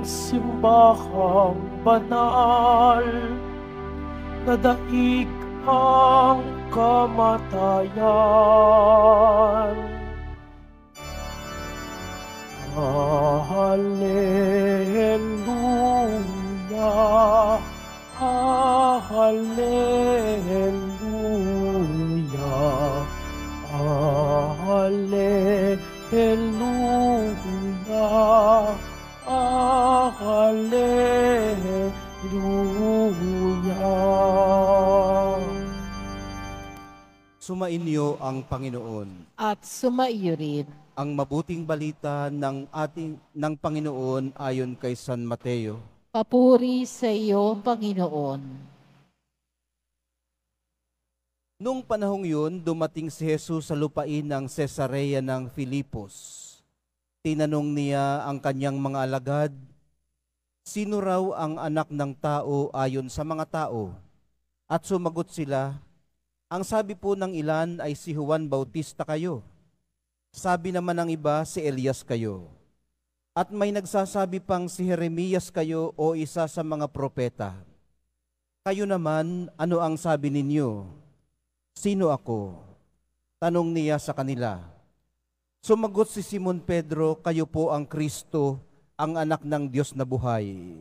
ng simbahang banal na daig ang kamatayan. Hallelujah, Hallelujah, Hallelujah. Hallelujah. Sumainyo ang Panginoon. At sumaiyo rin. Ang mabuting balita ng ating ng Panginoon ayon kay San Mateo. Papuri sa iyo, Panginoon. Noong panahong yun, dumating si Jesus sa lupain ng Cesarea ng Filipos. Tinanong niya ang kanyang mga alagad Sino raw ang anak ng tao ayon sa mga tao? At sumagot sila, Ang sabi po ng ilan ay si Juan Bautista kayo. Sabi naman ng iba, si Elias kayo. At may nagsasabi pang si Jeremias kayo o isa sa mga propeta. Kayo naman, ano ang sabi ninyo? Sino ako? Tanong niya sa kanila. Sumagot si Simon Pedro, kayo po ang Kristo, ang anak ng Diyos na buhay.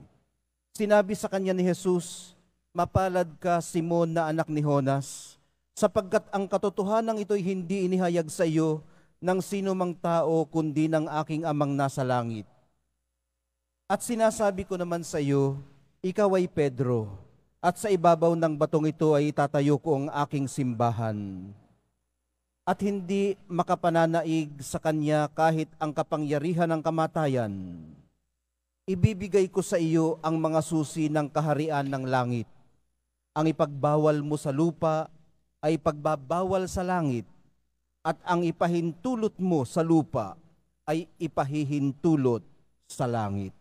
Sinabi sa kanya ni Jesus, Mapalad ka, Simon, na anak ni Honas, sapagkat ang katotohanan ito'y hindi inihayag sa iyo ng sino mang tao kundi ng aking amang nasa langit. At sinasabi ko naman sa iyo, ikaw ay Pedro, at sa ibabaw ng batong ito ay itatayo ko ang aking simbahan at hindi makapananaig sa kanya kahit ang kapangyarihan ng kamatayan ibibigay ko sa iyo ang mga susi ng kaharian ng langit. Ang ipagbawal mo sa lupa ay pagbabawal sa langit, at ang ipahintulot mo sa lupa ay ipahihintulot sa langit.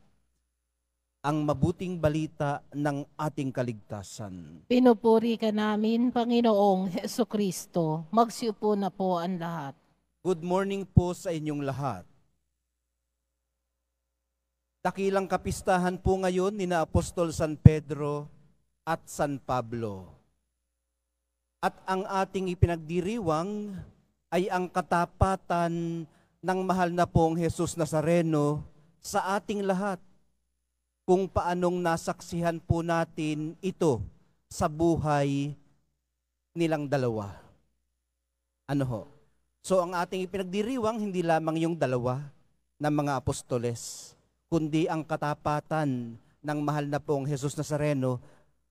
Ang mabuting balita ng ating kaligtasan. Pinupuri ka namin, Panginoong Heso Kristo. Magsiupo na po ang lahat. Good morning po sa inyong lahat. Dakilang kapistahan po ngayon ni na Apostol San Pedro at San Pablo. At ang ating ipinagdiriwang ay ang katapatan ng mahal na pong Jesus Nazareno sa ating lahat kung paanong nasaksihan po natin ito sa buhay nilang dalawa. Ano ho? So ang ating ipinagdiriwang hindi lamang yung dalawa na mga apostoles, kundi ang katapatan ng mahal na pong Jesus Nazareno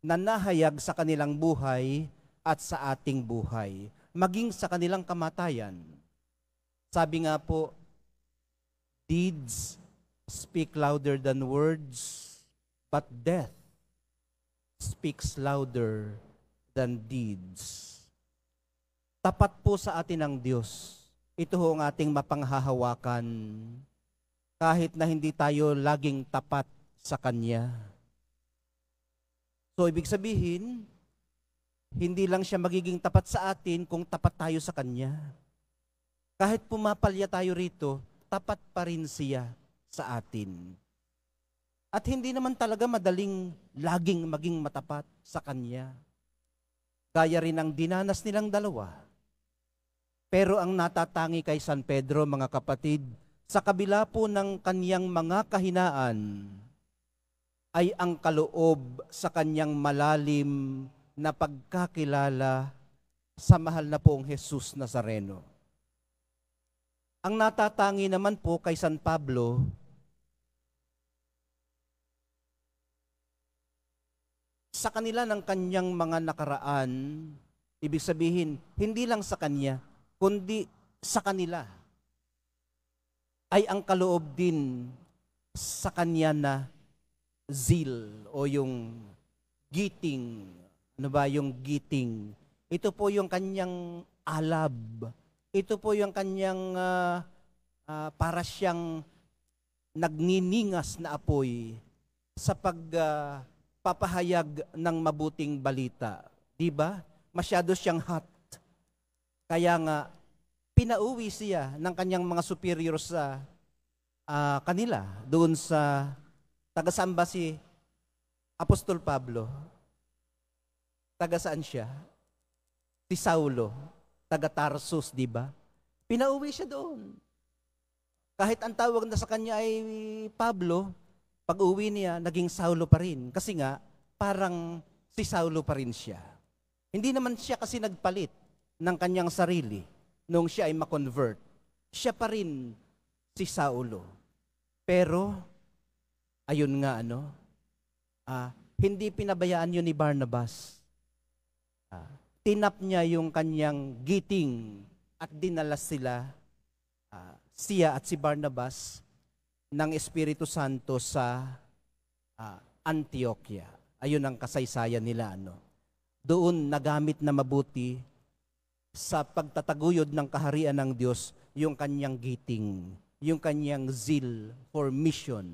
na nahayag sa kanilang buhay at sa ating buhay, maging sa kanilang kamatayan. Sabi nga po, deeds speak louder than words, but death speaks louder than deeds. Tapat po sa atin ang Diyos. Ito ho ang ating mapanghahawakan kahit na hindi tayo laging tapat sa Kanya. So, ibig sabihin, hindi lang siya magiging tapat sa atin kung tapat tayo sa Kanya. Kahit pumapalya tayo rito, tapat pa rin siya sa atin. At hindi naman talaga madaling laging maging matapat sa Kanya. Gaya rin ang dinanas nilang dalawa. Pero ang natatangi kay San Pedro, mga kapatid, sa kabila po ng kaniyang mga kahinaan, ay ang kaloob sa kanyang malalim na pagkakilala sa mahal na poong Jesus Nazareno. Ang natatangi naman po kay San Pablo, sa kanila ng kanyang mga nakaraan, ibig sabihin, hindi lang sa kanya, kundi sa kanila ay ang kaloob din sa kanya na zeal o yung giting. Ano ba yung giting? Ito po yung kanyang alab. Ito po yung kanyang uh, uh, para siyang nagniningas na apoy sa pagpapahayag ah, uh, ng mabuting balita. 'Di ba? Masyado siyang hot. Kaya nga pinauwi siya ng kanyang mga superior sa uh, kanila doon sa tagasamba si Apostol Pablo. Taga saan siya? Si Saulo, taga Tarsus, di ba? Pinauwi siya doon. Kahit ang tawag na sa kanya ay Pablo, pag uwi niya, naging Saulo pa rin. Kasi nga, parang si Saulo pa rin siya. Hindi naman siya kasi nagpalit ng kanyang sarili nung siya ay makonvert, siya pa rin si Saulo. Pero, ayun nga ano, ah, hindi pinabayaan yun ni Barnabas. Ah, tinap niya yung kanyang giting at dinala sila, ah, siya at si Barnabas, ng Espiritu Santo sa ah, Antioquia. Ayun ang kasaysayan nila. Ano. Doon nagamit na mabuti sa pagtataguyod ng kaharian ng Diyos yung kanyang giting, yung kanyang zeal for mission.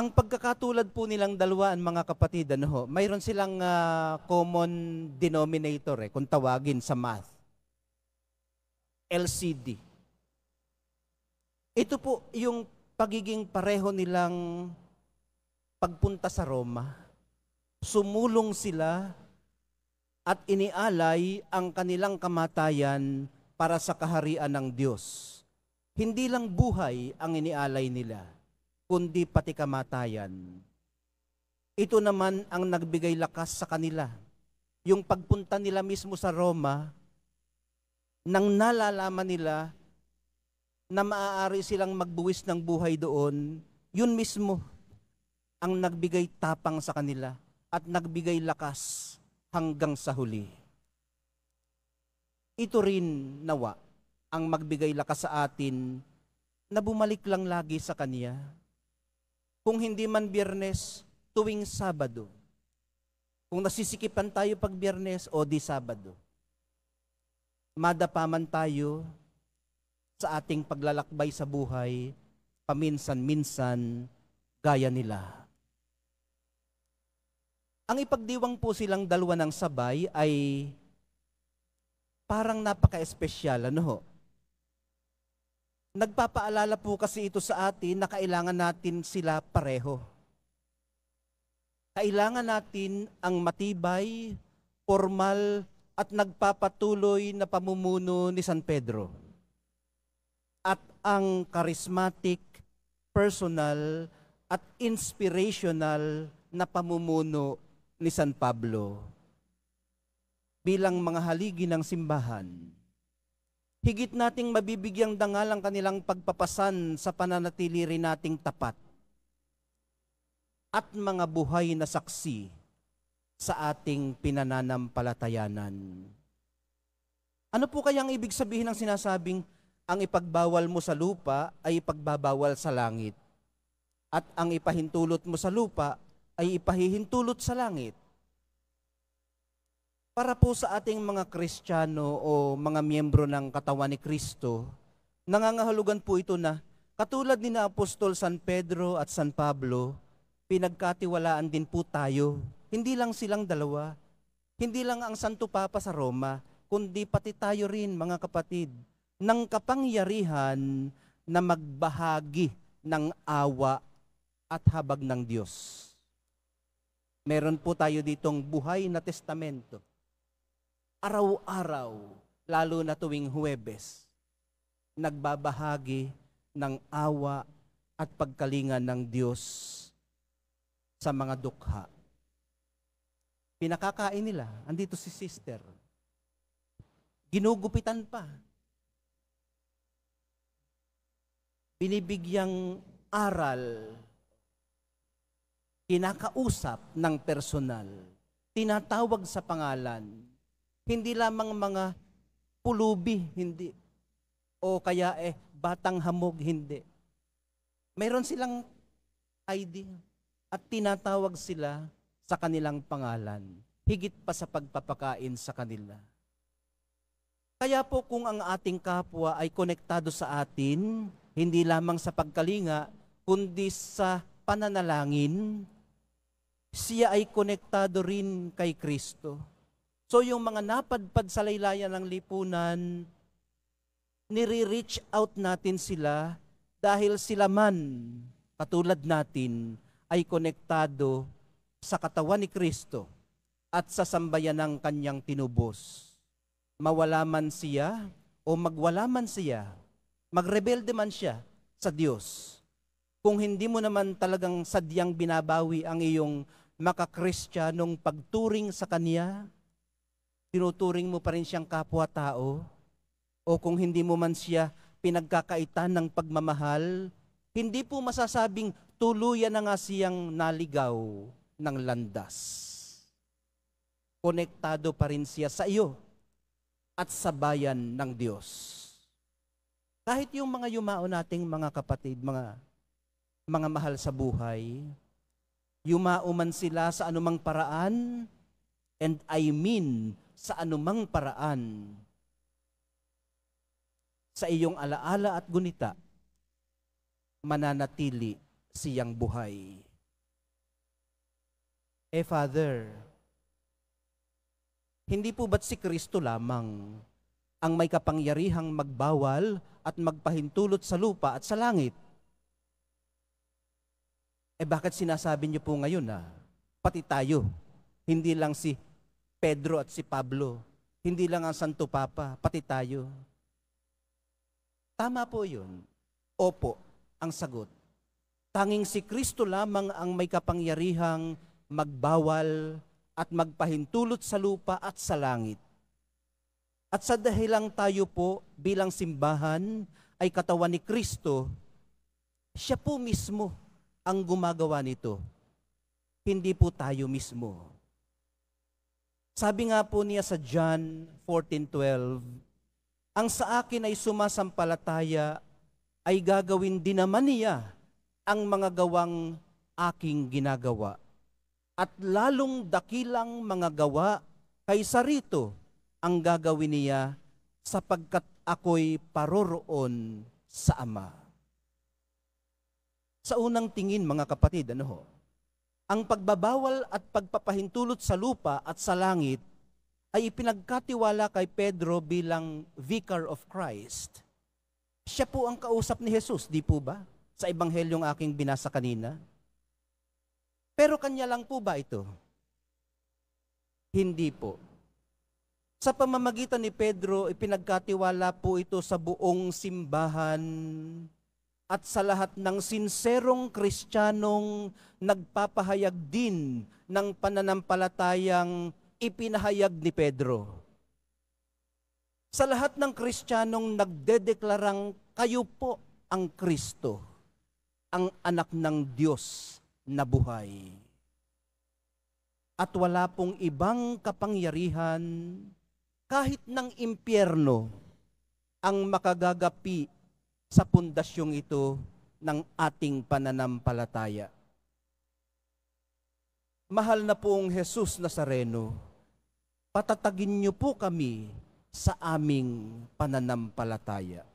Ang pagkakatulad po nilang dalawa, ang mga kapatid, ano mayroon silang uh, common denominator, eh, kung tawagin sa math. LCD. Ito po yung pagiging pareho nilang pagpunta sa Roma. Sumulong sila at inialay ang kanilang kamatayan para sa kaharian ng Diyos. Hindi lang buhay ang inialay nila, kundi pati kamatayan. Ito naman ang nagbigay lakas sa kanila. Yung pagpunta nila mismo sa Roma, nang nalalaman nila na maaari silang magbuwis ng buhay doon, yun mismo ang nagbigay tapang sa kanila at nagbigay lakas hanggang sa huli. Ito rin nawa ang magbigay lakas sa atin na bumalik lang lagi sa Kanya. Kung hindi man biyernes, tuwing Sabado. Kung nasisikipan tayo pag biyernes o di Sabado. Madapaman tayo sa ating paglalakbay sa buhay, paminsan-minsan, gaya nila. Ang ipagdiwang po silang dalawa ng sabay ay parang napaka-espesyal. Ano ho? Nagpapaalala po kasi ito sa atin na kailangan natin sila pareho. Kailangan natin ang matibay, formal, at nagpapatuloy na pamumuno ni San Pedro. At ang charismatic, personal, at inspirational na pamumuno ni San Pablo bilang mga haligi ng simbahan. Higit nating mabibigyang dangal ang kanilang pagpapasan sa pananatili rin nating tapat at mga buhay na saksi sa ating pinananampalatayanan. Ano po kayang ibig sabihin ng sinasabing ang ipagbawal mo sa lupa ay ipagbabawal sa langit at ang ipahintulot mo sa lupa ay ipahihintulot sa langit. Para po sa ating mga Kristiyano o mga miyembro ng katawan ni Kristo, nangangahulugan po ito na katulad ni na Apostol San Pedro at San Pablo, pinagkatiwalaan din po tayo. Hindi lang silang dalawa, hindi lang ang Santo Papa sa Roma, kundi pati tayo rin mga kapatid ng kapangyarihan na magbahagi ng awa at habag ng Diyos. Meron po tayo ditong buhay na testamento. Araw-araw, lalo na tuwing Huwebes, nagbabahagi ng awa at pagkalinga ng Diyos sa mga dukha. Pinakakain nila, andito si sister. Ginugupitan pa. Binibigyang aral kinakausap ng personal, tinatawag sa pangalan, hindi lamang mga pulubi, hindi, o kaya eh, batang hamog, hindi. Mayroon silang ID at tinatawag sila sa kanilang pangalan, higit pa sa pagpapakain sa kanila. Kaya po kung ang ating kapwa ay konektado sa atin, hindi lamang sa pagkalinga, kundi sa pananalangin, siya ay konektado rin kay Kristo. So yung mga napadpad sa laylayan ng lipunan, nire-reach out natin sila dahil sila man, katulad natin, ay konektado sa katawan ni Kristo at sa sambayan ng kanyang tinubos. Mawala man siya o magwala man siya, magrebelde man siya sa Diyos. Kung hindi mo naman talagang sadyang binabawi ang iyong makakristyanong pagturing sa Kanya, tinuturing mo pa rin siyang kapwa-tao, o kung hindi mo man siya pinagkakaitan ng pagmamahal, hindi po masasabing tuluyan na nga siyang naligaw ng landas. Konektado pa rin siya sa iyo at sa bayan ng Diyos. Kahit yung mga yumao nating mga kapatid, mga mga mahal sa buhay, Yumauman sila sa anumang paraan, and I mean sa anumang paraan. Sa iyong alaala at gunita, mananatili siyang buhay. Eh Father, hindi po ba't si Kristo lamang ang may kapangyarihang magbawal at magpahintulot sa lupa at sa langit? Eh bakit sinasabi niyo po ngayon na pati tayo, hindi lang si Pedro at si Pablo, hindi lang ang Santo Papa, pati tayo. Tama po yun. Opo, ang sagot. Tanging si Kristo lamang ang may kapangyarihang magbawal at magpahintulot sa lupa at sa langit. At sa dahilang tayo po bilang simbahan ay katawan ni Kristo, siya po mismo ang gumagawa nito? Hindi po tayo mismo. Sabi nga po niya sa John 14.12, Ang sa akin ay sumasampalataya ay gagawin din naman niya ang mga gawang aking ginagawa at lalong dakilang mga gawa kaysa rito ang gagawin niya sapagkat ako'y paroroon sa Ama. Sa unang tingin, mga kapatid, ano ho? Ang pagbabawal at pagpapahintulot sa lupa at sa langit ay ipinagkatiwala kay Pedro bilang Vicar of Christ. Siya po ang kausap ni Jesus, di po ba? Sa ebanghelyong aking binasa kanina. Pero kanya lang po ba ito? Hindi po. Sa pamamagitan ni Pedro, ipinagkatiwala po ito sa buong simbahan at sa lahat ng sinserong kristyanong nagpapahayag din ng pananampalatayang ipinahayag ni Pedro. Sa lahat ng kristyanong nagdedeklarang kayo po ang Kristo, ang anak ng Diyos na buhay. At wala pong ibang kapangyarihan kahit ng impyerno ang makagagapi sa pundasyong ito ng ating pananampalataya. Mahal na poong Jesus Nazareno, patatagin niyo po kami sa aming pananampalataya.